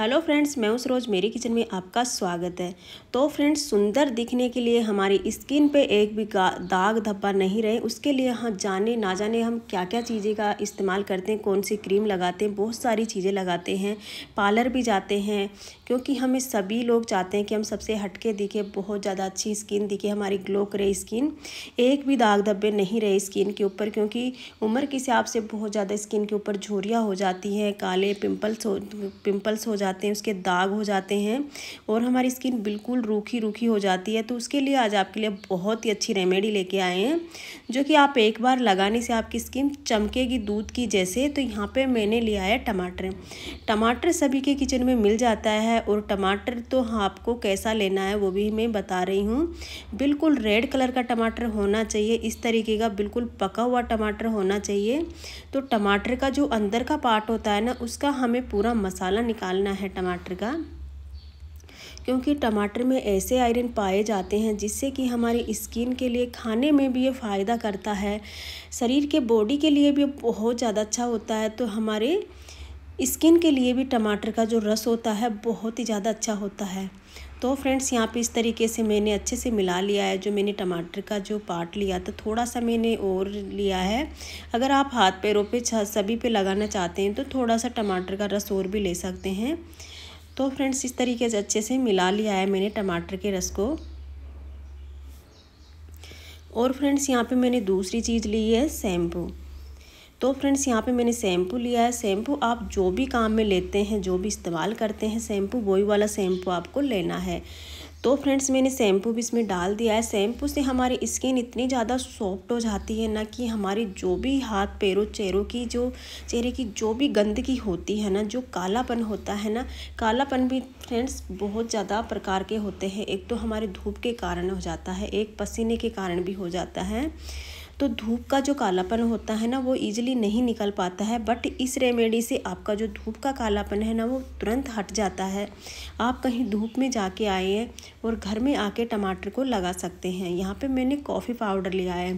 hello friends मैं उस रोज़ मेरे किचन में आपका स्वागत है तो फ्रेंड्स सुंदर दिखने के लिए हमारी स्किन पे एक भी दाग धब्बा नहीं रहे उसके लिए हम हाँ, जाने ना जाने हम क्या क्या चीज़ें का इस्तेमाल करते हैं कौन सी क्रीम लगाते हैं बहुत सारी चीज़ें लगाते हैं पार्लर भी जाते हैं क्योंकि हमें सभी लोग चाहते हैं कि हम सबसे हटके दिखे बहुत ज़्यादा अच्छी स्किन दिखे हमारी ग्लो करे स्किन एक भी दाग धब्बे नहीं रहे स्किन के ऊपर क्योंकि उम्र के हिसाब से बहुत ज़्यादा स्किन के ऊपर झोरियाँ हो जाती हैं काले पिम्पल्स हो पिम्पल्स हो जाते जाते हैं उसके दाग हो जाते हैं और हमारी स्किन बिल्कुल रूखी रूखी हो जाती है तो उसके लिए आज आपके लिए बहुत ही अच्छी रेमेडी लेके आए हैं जो कि आप एक बार लगाने से आपकी स्किन चमकेगी दूध की जैसे तो यहाँ पर मैंने लिया है टमाटर टमाटर सभी के किचन में मिल जाता है और टमाटर तो आपको कैसा लेना है वो भी मैं बता रही हूँ बिल्कुल रेड कलर का टमाटर होना चाहिए इस तरीके का बिल्कुल पका हुआ टमाटर होना चाहिए तो टमाटर का जो अंदर का पार्ट होता है ना उसका हमें पूरा मसाला निकालना लेना है टमाटर का क्योंकि टमाटर में ऐसे आयरन पाए जाते हैं जिससे कि हमारी स्किन के लिए खाने में भी ये फ़ायदा करता है शरीर के बॉडी के लिए भी बहुत ज़्यादा अच्छा होता है तो हमारे स्किन के लिए भी टमाटर का जो रस होता है बहुत ही ज़्यादा अच्छा होता है तो फ्रेंड्स यहाँ पे इस तरीके से मैंने अच्छे से मिला लिया है जो मैंने टमाटर का जो पार्ट लिया था थोड़ा सा मैंने और लिया है अगर आप हाथ पैरों पे सभी पे लगाना चाहते हैं तो थोड़ा सा टमाटर का रस और भी ले सकते हैं तो फ्रेंड्स इस तरीके से अच्छे से मिला लिया है मैंने टमाटर के रस को और फ्रेंड्स यहाँ पर मैंने दूसरी चीज़ ली है शैम्पू तो फ्रेंड्स यहाँ पे मैंने शैम्पू लिया है शैम्पू आप जो भी काम में लेते हैं जो भी इस्तेमाल करते हैं शैम्पू वही वाला शैम्पू आपको लेना है तो फ्रेंड्स मैंने शैम्पू भी इसमें डाल दिया है शैम्पू से हमारी स्किन इतनी ज़्यादा सॉफ्ट हो जाती है ना कि हमारी जो भी हाथ पैरों चेहरों की जो चेहरे की जो भी गंदगी होती है ना जो कालापन होता है ना कालापन भी फ्रेंड्स बहुत ज़्यादा प्रकार के होते हैं एक तो हमारे धूप के कारण हो जाता है एक पसीने के कारण भी हो जाता है तो धूप का जो कालापन होता है ना वो ईजिली नहीं निकल पाता है बट इस रेमेडी से आपका जो धूप का कालापन है ना वो तुरंत हट जाता है आप कहीं धूप में जाके आए हैं और घर में आके टमाटर को लगा सकते हैं यहाँ पे मैंने कॉफ़ी पाउडर लिया है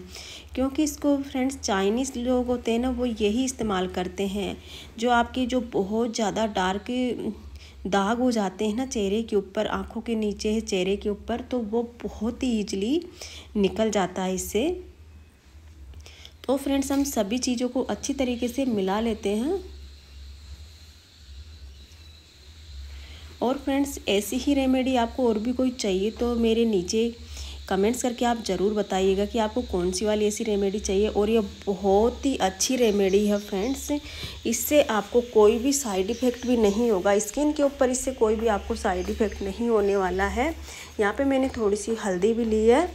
क्योंकि इसको फ्रेंड्स चाइनीज़ लोग होते हैं ना वो यही इस्तेमाल करते हैं जो आपकी जो बहुत ज़्यादा डार्क दाग हो जाते हैं ना चेहरे के ऊपर आँखों के नीचे चेहरे के ऊपर तो वो बहुत ही ईजली निकल जाता है इससे तो फ्रेंड्स हम सभी चीज़ों को अच्छी तरीके से मिला लेते हैं और फ्रेंड्स ऐसी ही रेमेडी आपको और भी कोई चाहिए तो मेरे नीचे कमेंट्स करके आप ज़रूर बताइएगा कि आपको कौन सी वाली ऐसी रेमेडी चाहिए और यह बहुत ही अच्छी रेमेडी है फ्रेंड्स इससे आपको कोई भी साइड इफ़ेक्ट भी नहीं होगा स्किन के ऊपर इससे कोई भी आपको साइड इफ़ेक्ट नहीं होने वाला है यहाँ पे मैंने थोड़ी सी हल्दी भी ली है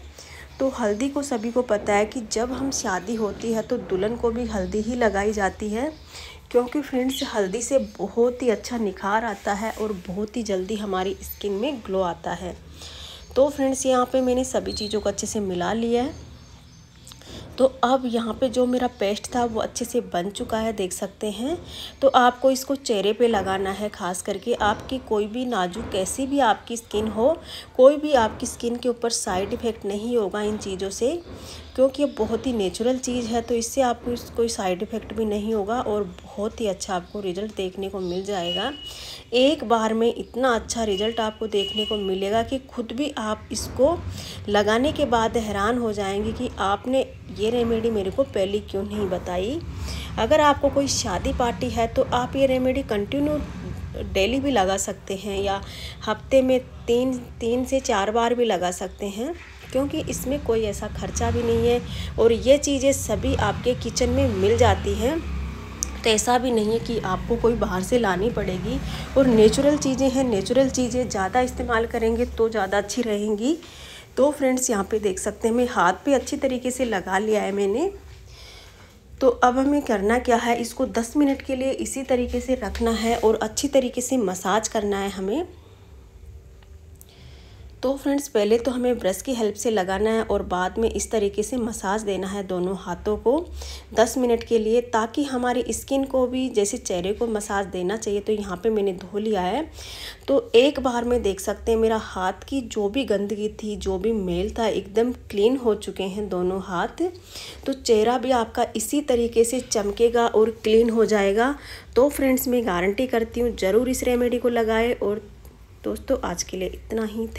तो हल्दी को सभी को पता है कि जब हम शादी होती है तो दुल्हन को भी हल्दी ही लगाई जाती है क्योंकि फ्रेंड्स हल्दी से बहुत ही अच्छा निखार आता है और बहुत ही जल्दी हमारी स्किन में ग्लो आता है तो फ्रेंड्स यहाँ पे मैंने सभी चीज़ों को अच्छे से मिला लिया है तो अब यहाँ पे जो मेरा पेस्ट था वो अच्छे से बन चुका है देख सकते हैं तो आपको इसको चेहरे पे लगाना है ख़ास करके आपकी कोई भी नाजुक कैसी भी आपकी स्किन हो कोई भी आपकी स्किन के ऊपर साइड इफ़ेक्ट नहीं होगा इन चीज़ों से क्योंकि ये बहुत ही नेचुरल चीज़ है तो इससे आपको इस कोई साइड इफ़ेक्ट भी नहीं होगा और बहुत ही अच्छा आपको रिज़ल्ट देखने को मिल जाएगा एक बार में इतना अच्छा रिज़ल्ट आपको देखने को मिलेगा कि खुद भी आप इसको लगाने के बाद हैरान हो जाएंगे कि आपने ये रेमेडी मेरे को पहले क्यों नहीं बताई अगर आपको कोई शादी पार्टी है तो आप ये रेमेडी कंटिन्यू डेली भी लगा सकते हैं या हफ्ते में तीन तीन से चार बार भी लगा सकते हैं क्योंकि इसमें कोई ऐसा खर्चा भी नहीं है और ये चीज़ें सभी आपके किचन में मिल जाती हैं तो ऐसा भी नहीं है कि आपको कोई बाहर से लानी पड़ेगी और नेचुरल चीज़ें हैं नेचुरल चीज़ें ज़्यादा इस्तेमाल करेंगे तो ज़्यादा अच्छी रहेंगी तो फ्रेंड्स यहाँ पे देख सकते हैं मैं हाथ पे अच्छी तरीके से लगा लिया है मैंने तो अब हमें करना क्या है इसको 10 मिनट के लिए इसी तरीके से रखना है और अच्छी तरीके से मसाज करना है हमें तो फ्रेंड्स पहले तो हमें ब्रश की हेल्प से लगाना है और बाद में इस तरीके से मसाज देना है दोनों हाथों को 10 मिनट के लिए ताकि हमारी स्किन को भी जैसे चेहरे को मसाज देना चाहिए तो यहाँ पे मैंने धो लिया है तो एक बार में देख सकते हैं मेरा हाथ की जो भी गंदगी थी जो भी मेल था एकदम क्लीन हो चुके हैं दोनों हाथ तो चेहरा भी आपका इसी तरीके से चमकेगा और क्लीन हो जाएगा तो फ्रेंड्स मैं गारंटी करती हूँ ज़रूर इस रेमेडी को लगाए और दोस्तों आज के लिए इतना ही थे